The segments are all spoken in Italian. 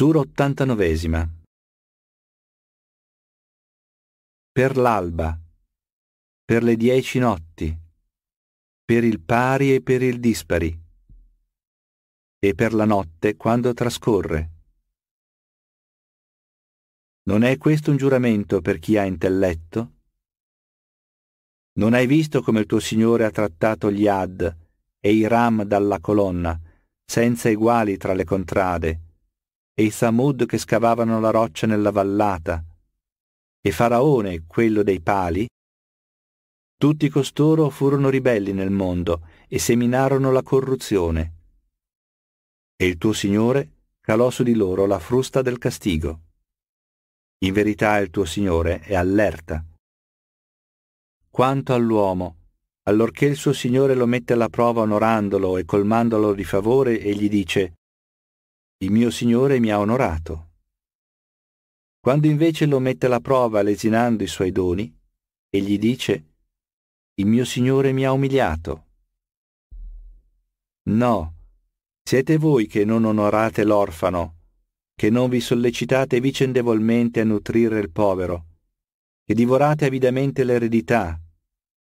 Sura 89 Per l'alba, per le dieci notti, per il pari e per il dispari, e per la notte quando trascorre. Non è questo un giuramento per chi ha intelletto? Non hai visto come il tuo Signore ha trattato gli Ad e i Ram dalla colonna, senza eguali tra le contrade, e i Samud che scavavano la roccia nella vallata, e Faraone, quello dei pali, tutti costoro furono ribelli nel mondo e seminarono la corruzione. E il tuo Signore calò su di loro la frusta del castigo. In verità il tuo Signore è allerta. Quanto all'uomo, allorché il suo Signore lo mette alla prova onorandolo e colmandolo di favore e gli dice, il mio Signore mi ha onorato. Quando invece lo mette alla prova lesinando i suoi doni, e gli dice, Il mio Signore mi ha umiliato. No, siete voi che non onorate l'orfano, che non vi sollecitate vicendevolmente a nutrire il povero, che divorate avidamente l'eredità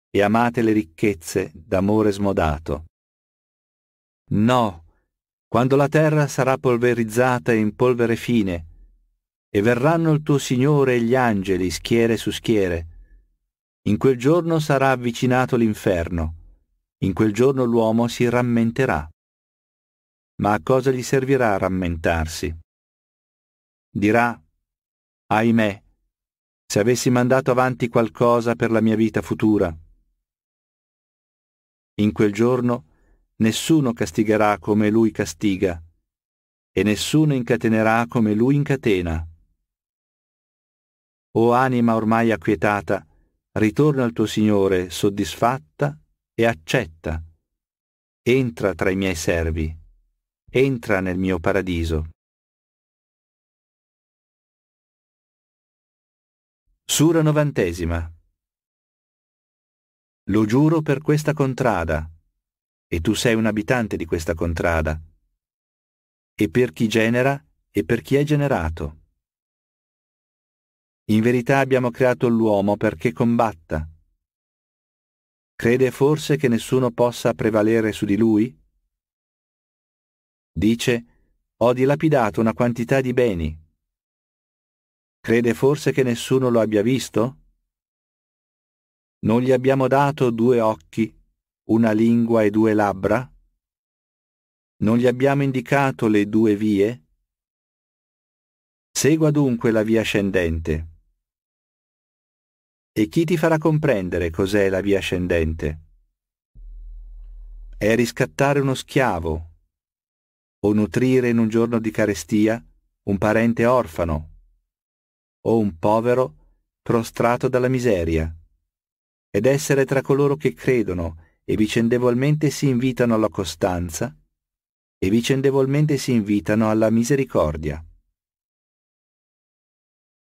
e amate le ricchezze d'amore smodato. No, quando la terra sarà polverizzata in polvere fine, e verranno il tuo Signore e gli angeli schiere su schiere. In quel giorno sarà avvicinato l'inferno, in quel giorno l'uomo si rammenterà. Ma a cosa gli servirà rammentarsi? Dirà, ahimè, se avessi mandato avanti qualcosa per la mia vita futura. In quel giorno Nessuno castigherà come lui castiga, e nessuno incatenerà come lui incatena. O anima ormai acquietata, ritorna al tuo Signore soddisfatta e accetta. Entra tra i miei servi, entra nel mio paradiso. Sura novantesima. Lo giuro per questa contrada, e tu sei un abitante di questa contrada, e per chi genera e per chi è generato. In verità abbiamo creato l'uomo perché combatta. Crede forse che nessuno possa prevalere su di lui? Dice, ho dilapidato una quantità di beni. Crede forse che nessuno lo abbia visto? Non gli abbiamo dato due occhi una lingua e due labbra? Non gli abbiamo indicato le due vie? Segua dunque la via ascendente. E chi ti farà comprendere cos'è la via ascendente? È riscattare uno schiavo, o nutrire in un giorno di carestia un parente orfano, o un povero prostrato dalla miseria, ed essere tra coloro che credono e vicendevolmente si invitano alla costanza, e vicendevolmente si invitano alla misericordia.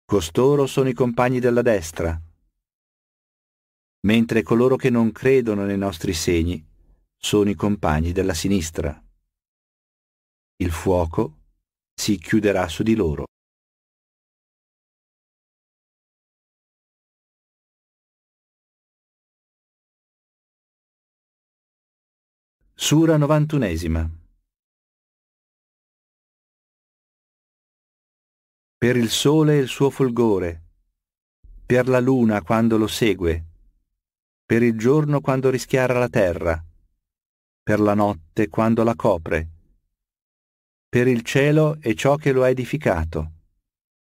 Costoro sono i compagni della destra, mentre coloro che non credono nei nostri segni sono i compagni della sinistra. Il fuoco si chiuderà su di loro. Sura 91 Per il sole e il suo fulgore, per la luna quando lo segue, per il giorno quando rischiara la terra, per la notte quando la copre, per il cielo e ciò che lo ha edificato,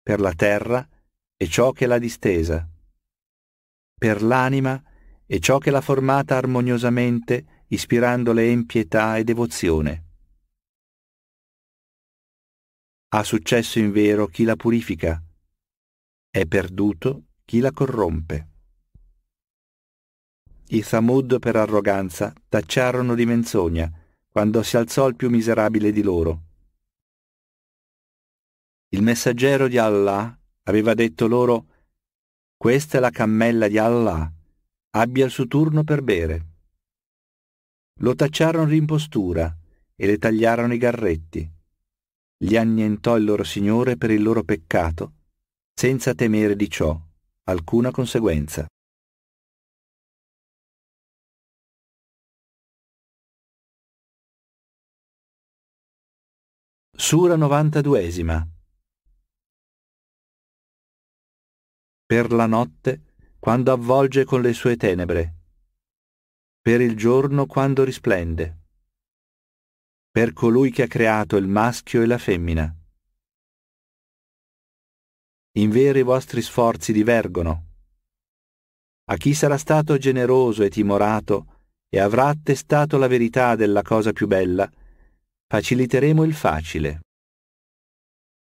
per la terra e ciò che l'ha distesa, per l'anima e ciò che l'ha formata armoniosamente ispirandole in pietà e devozione. Ha successo in vero chi la purifica, è perduto chi la corrompe. I Samud per arroganza tacciarono di menzogna quando si alzò il più miserabile di loro. Il messaggero di Allah aveva detto loro Questa è la cammella di Allah, abbia il suo turno per bere. Lo tacciarono di impostura e le tagliarono i garretti. Gli annientò il loro Signore per il loro peccato, senza temere di ciò alcuna conseguenza. Sura 92 Per la notte, quando avvolge con le sue tenebre, per il giorno quando risplende, per colui che ha creato il maschio e la femmina. In vero i vostri sforzi divergono. A chi sarà stato generoso e timorato e avrà attestato la verità della cosa più bella, faciliteremo il facile.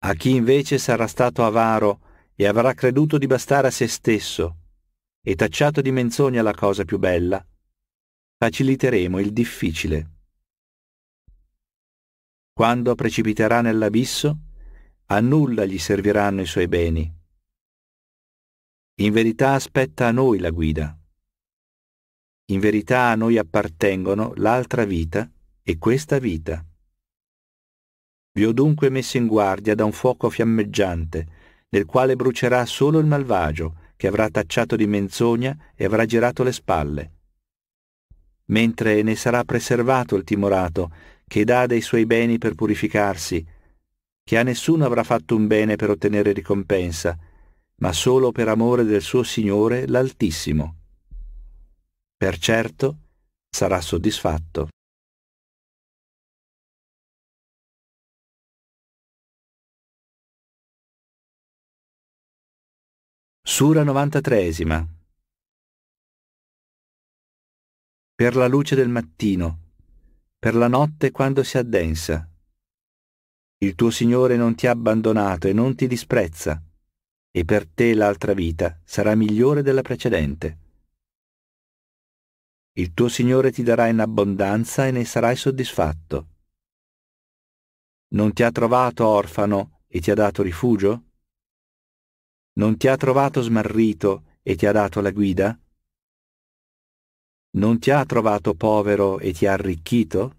A chi invece sarà stato avaro e avrà creduto di bastare a se stesso e tacciato di menzogna la cosa più bella, faciliteremo il difficile. Quando precipiterà nell'abisso, a nulla gli serviranno i suoi beni. In verità aspetta a noi la guida. In verità a noi appartengono l'altra vita e questa vita. Vi ho dunque messo in guardia da un fuoco fiammeggiante, nel quale brucerà solo il malvagio, che avrà tacciato di menzogna e avrà girato le spalle mentre ne sarà preservato il timorato, che dà dei suoi beni per purificarsi, che a nessuno avrà fatto un bene per ottenere ricompensa, ma solo per amore del suo Signore l'Altissimo. Per certo sarà soddisfatto. Sura 93 per la luce del mattino, per la notte quando si addensa. Il tuo Signore non ti ha abbandonato e non ti disprezza, e per te l'altra vita sarà migliore della precedente. Il tuo Signore ti darà in abbondanza e ne sarai soddisfatto. Non ti ha trovato orfano e ti ha dato rifugio? Non ti ha trovato smarrito e ti ha dato la guida? non ti ha trovato povero e ti ha arricchito?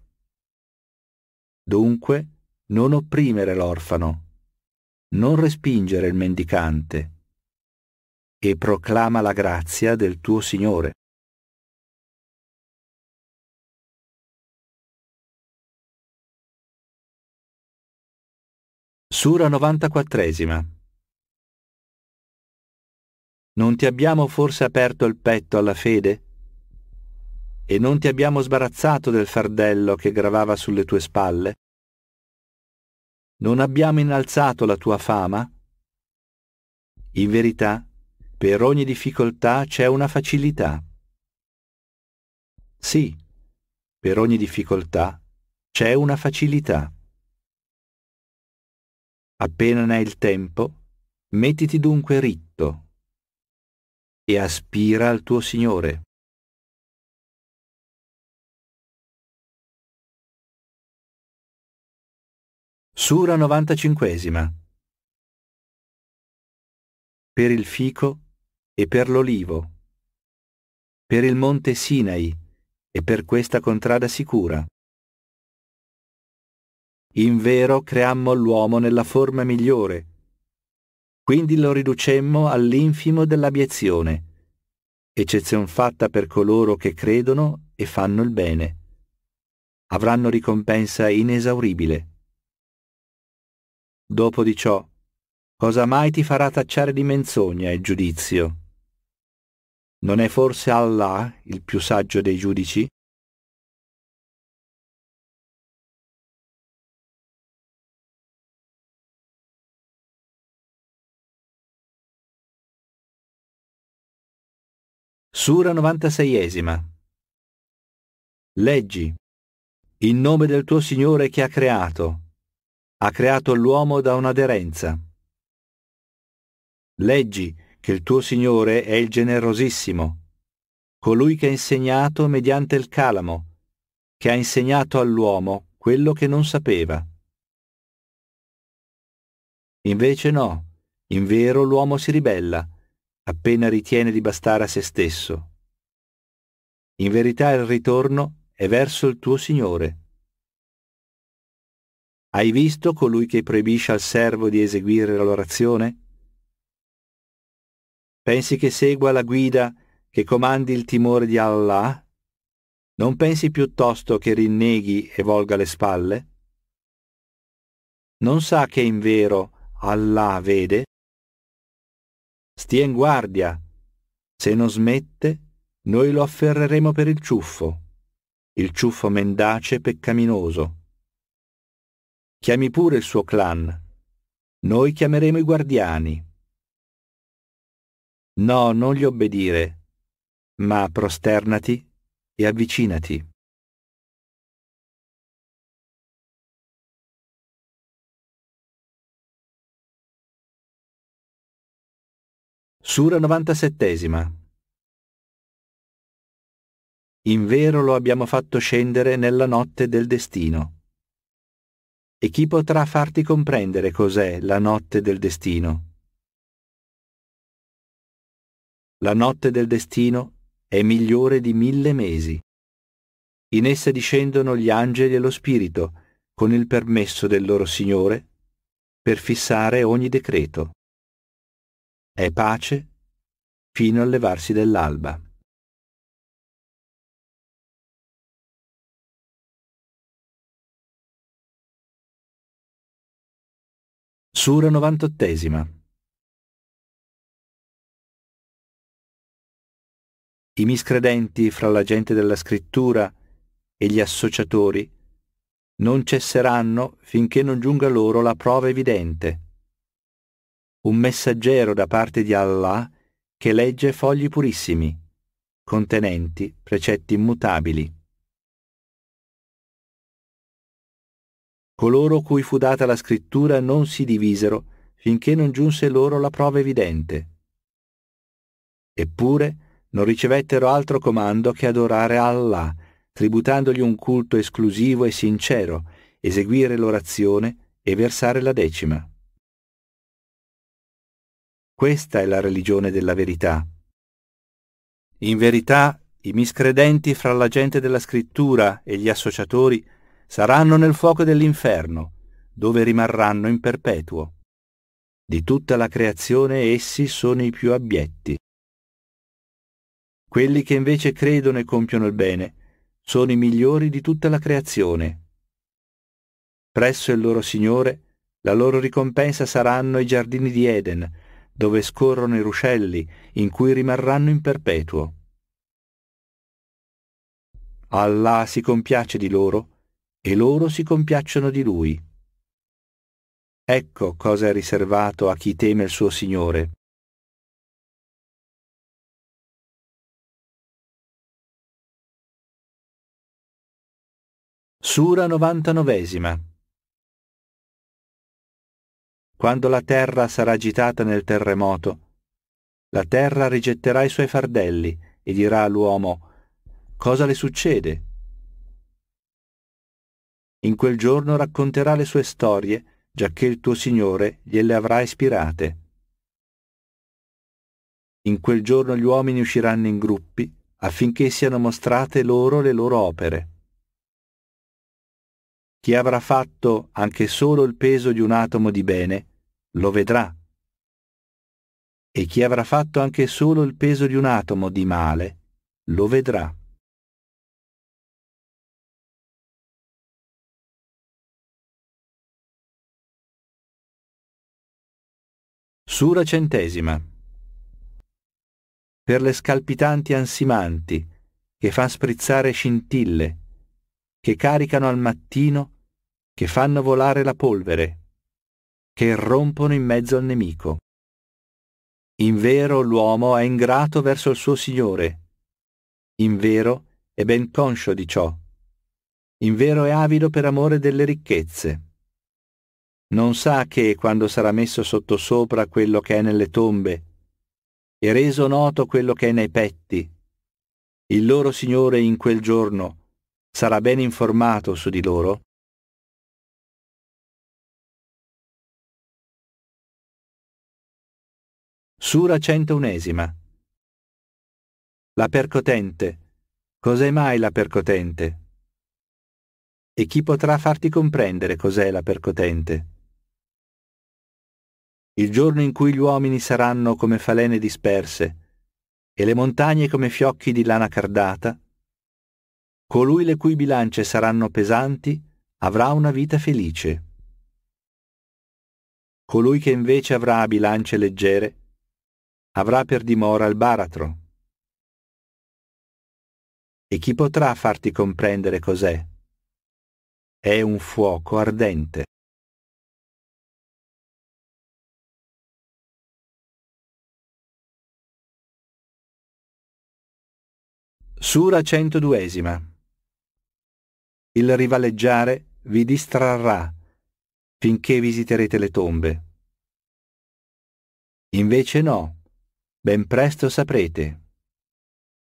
Dunque, non opprimere l'orfano, non respingere il mendicante, e proclama la grazia del tuo Signore. Sura 94 Non ti abbiamo forse aperto il petto alla fede? e non ti abbiamo sbarazzato del fardello che gravava sulle tue spalle? Non abbiamo innalzato la tua fama? In verità, per ogni difficoltà c'è una facilità. Sì, per ogni difficoltà c'è una facilità. Appena ne è il tempo, mettiti dunque ritto e aspira al tuo Signore. Sura 95. Per il fico e per l'olivo, per il monte Sinai e per questa contrada sicura. In vero creammo l'uomo nella forma migliore, quindi lo riducemmo all'infimo dell'abiezione, eccezion fatta per coloro che credono e fanno il bene. Avranno ricompensa inesauribile. Dopo di ciò, cosa mai ti farà tacciare di menzogna il giudizio? Non è forse Allah il più saggio dei giudici? Sura 96 Leggi, in nome del tuo Signore che ha creato, ha creato l'uomo da un'aderenza. Leggi che il tuo Signore è il generosissimo, colui che ha insegnato mediante il calamo, che ha insegnato all'uomo quello che non sapeva. Invece no, in vero l'uomo si ribella, appena ritiene di bastare a se stesso. In verità il ritorno è verso il tuo Signore. Hai visto colui che proibisce al servo di eseguire l'orazione? Pensi che segua la guida che comandi il timore di Allah? Non pensi piuttosto che rinneghi e volga le spalle? Non sa che in vero Allah vede? Stia in guardia. Se non smette, noi lo afferreremo per il ciuffo, il ciuffo mendace e peccaminoso. Chiami pure il suo clan. Noi chiameremo i guardiani. No, non gli obbedire, ma prosternati e avvicinati. Sura 97. In vero lo abbiamo fatto scendere nella notte del destino e chi potrà farti comprendere cos'è la notte del destino. La notte del destino è migliore di mille mesi. In essa discendono gli angeli e lo spirito, con il permesso del loro Signore, per fissare ogni decreto. È pace fino al levarsi dell'alba. Sura 98. I miscredenti fra la gente della scrittura e gli associatori non cesseranno finché non giunga loro la prova evidente. Un messaggero da parte di Allah che legge fogli purissimi, contenenti precetti immutabili. coloro cui fu data la scrittura non si divisero finché non giunse loro la prova evidente. Eppure non ricevettero altro comando che adorare Allah, tributandogli un culto esclusivo e sincero, eseguire l'orazione e versare la decima. Questa è la religione della verità. In verità, i miscredenti fra la gente della scrittura e gli associatori saranno nel fuoco dell'inferno, dove rimarranno in perpetuo. Di tutta la creazione essi sono i più abietti. Quelli che invece credono e compiono il bene sono i migliori di tutta la creazione. Presso il loro Signore la loro ricompensa saranno i giardini di Eden, dove scorrono i ruscelli, in cui rimarranno in perpetuo. Allah si compiace di loro e loro si compiacciono di lui. Ecco cosa è riservato a chi teme il suo Signore. Sura 99 Quando la terra sarà agitata nel terremoto, la terra rigetterà i suoi fardelli e dirà all'uomo, cosa le succede? In quel giorno racconterà le sue storie, giacché il tuo Signore gliele avrà ispirate. In quel giorno gli uomini usciranno in gruppi affinché siano mostrate loro le loro opere. Chi avrà fatto anche solo il peso di un atomo di bene, lo vedrà. E chi avrà fatto anche solo il peso di un atomo di male, lo vedrà. Sura centesima. Per le scalpitanti ansimanti, che fan sprizzare scintille, che caricano al mattino, che fanno volare la polvere, che irrompono in mezzo al nemico. In vero l'uomo è ingrato verso il suo Signore. In vero è ben conscio di ciò. In vero è avido per amore delle ricchezze non sa che quando sarà messo sottosopra quello che è nelle tombe e reso noto quello che è nei petti, il loro Signore in quel giorno sarà ben informato su di loro? Sura centounesima. La percotente. Cos'è mai la percotente? E chi potrà farti comprendere cos'è la percotente? il giorno in cui gli uomini saranno come falene disperse e le montagne come fiocchi di lana cardata, colui le cui bilance saranno pesanti avrà una vita felice. Colui che invece avrà bilance leggere avrà per dimora il baratro. E chi potrà farti comprendere cos'è? È un fuoco ardente. Sura 102. Il rivaleggiare vi distrarrà finché visiterete le tombe. Invece no, ben presto saprete.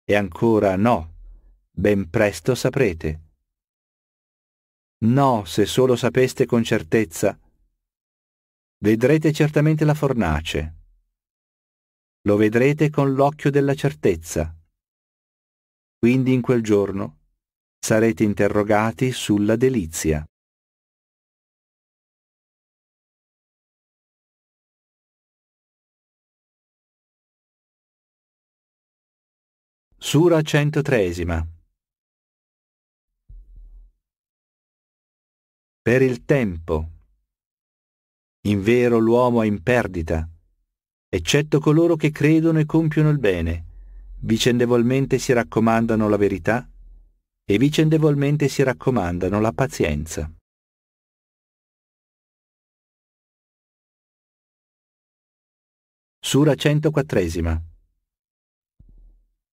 E ancora no, ben presto saprete. No, se solo sapeste con certezza, vedrete certamente la fornace. Lo vedrete con l'occhio della certezza. Quindi in quel giorno sarete interrogati sulla delizia. Sura 103 Per il tempo. In vero l'uomo è in perdita, eccetto coloro che credono e compiono il bene vicendevolmente si raccomandano la verità e vicendevolmente si raccomandano la pazienza. Sura 104.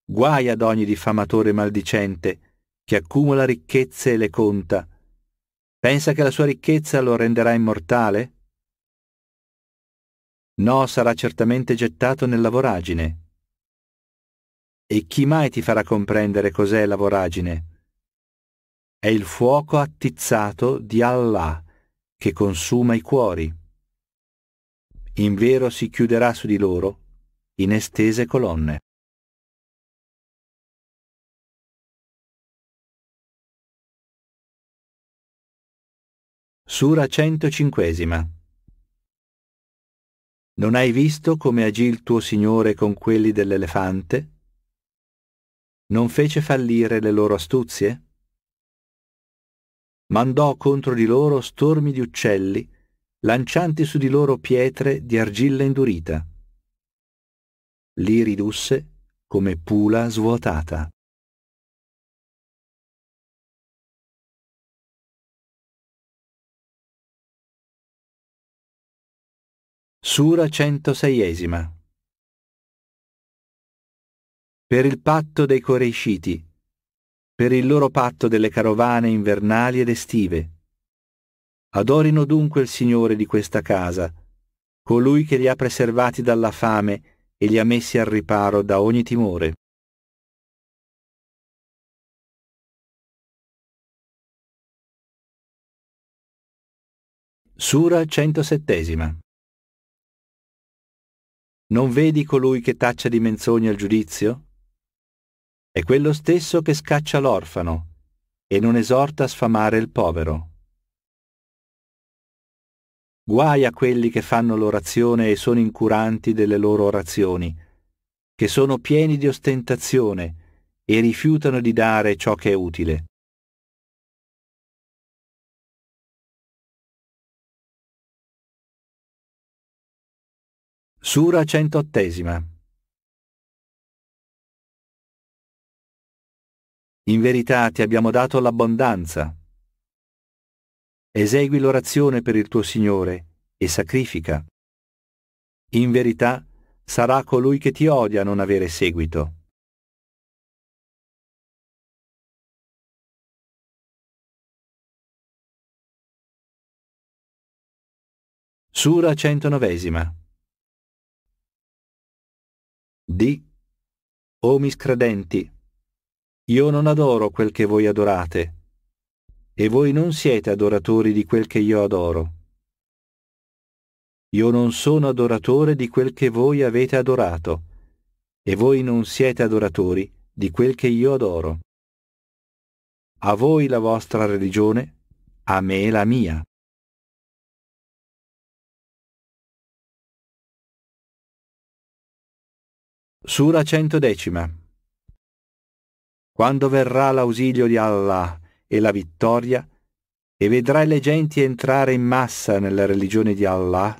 Guai ad ogni diffamatore maldicente che accumula ricchezze e le conta. Pensa che la sua ricchezza lo renderà immortale? No, sarà certamente gettato nella voragine e chi mai ti farà comprendere cos'è la voragine? È il fuoco attizzato di Allah che consuma i cuori. In vero si chiuderà su di loro in estese colonne. Sura 105 Non hai visto come agì il tuo Signore con quelli dell'elefante? non fece fallire le loro astuzie? Mandò contro di loro stormi di uccelli, lancianti su di loro pietre di argilla indurita. Li ridusse come pula svuotata. Sura 106 per il patto dei Coreisciti, per il loro patto delle carovane invernali ed estive. Adorino dunque il Signore di questa casa, colui che li ha preservati dalla fame e li ha messi al riparo da ogni timore. Sura 107 Non vedi colui che taccia di menzogna il giudizio? È quello stesso che scaccia l'orfano e non esorta a sfamare il povero. Guai a quelli che fanno l'orazione e sono incuranti delle loro orazioni, che sono pieni di ostentazione e rifiutano di dare ciò che è utile. Sura 108. In verità ti abbiamo dato l'abbondanza. Esegui l'orazione per il tuo Signore e sacrifica. In verità sarà colui che ti odia non avere seguito. Sura 109 Di, o miscredenti, io non adoro quel che voi adorate, e voi non siete adoratori di quel che io adoro. Io non sono adoratore di quel che voi avete adorato, e voi non siete adoratori di quel che io adoro. A voi la vostra religione, a me la mia. Sura centodecima quando verrà l'ausilio di Allah e la vittoria, e vedrai le genti entrare in massa nella religione di Allah,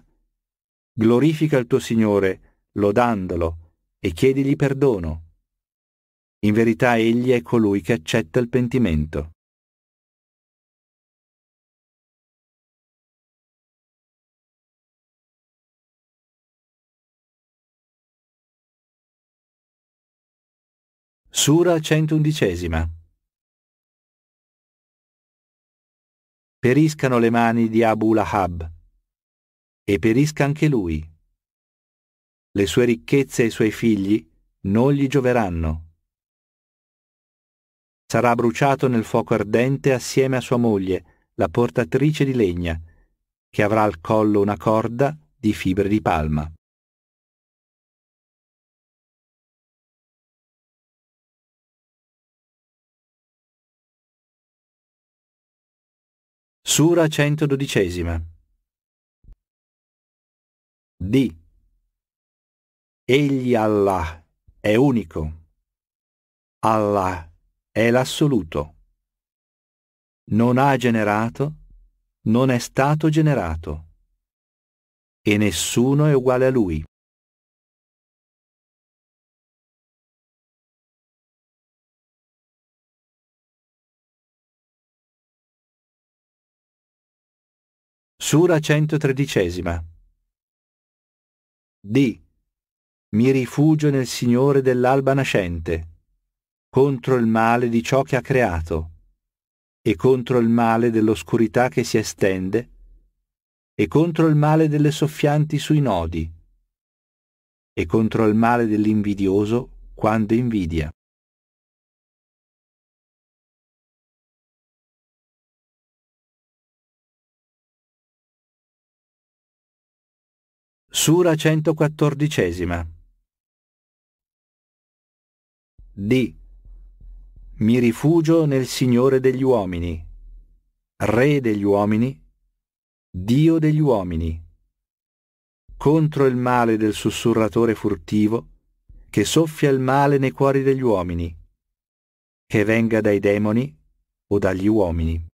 glorifica il tuo Signore, lodandolo, e chiedigli perdono. In verità egli è colui che accetta il pentimento. Sura 111 Periscano le mani di Abu Lahab e perisca anche lui. Le sue ricchezze e i suoi figli non gli gioveranno. Sarà bruciato nel fuoco ardente assieme a sua moglie, la portatrice di legna, che avrà al collo una corda di fibre di palma. Sura 112. D. Egli Allah è unico. Allah è l'assoluto. Non ha generato, non è stato generato. E nessuno è uguale a lui. Sura 113. D. Mi rifugio nel Signore dell'alba nascente, contro il male di ciò che ha creato, e contro il male dell'oscurità che si estende, e contro il male delle soffianti sui nodi, e contro il male dell'invidioso quando invidia. Sura 114. D. Mi rifugio nel Signore degli uomini, Re degli uomini, Dio degli uomini, contro il male del sussurratore furtivo, che soffia il male nei cuori degli uomini, che venga dai demoni o dagli uomini.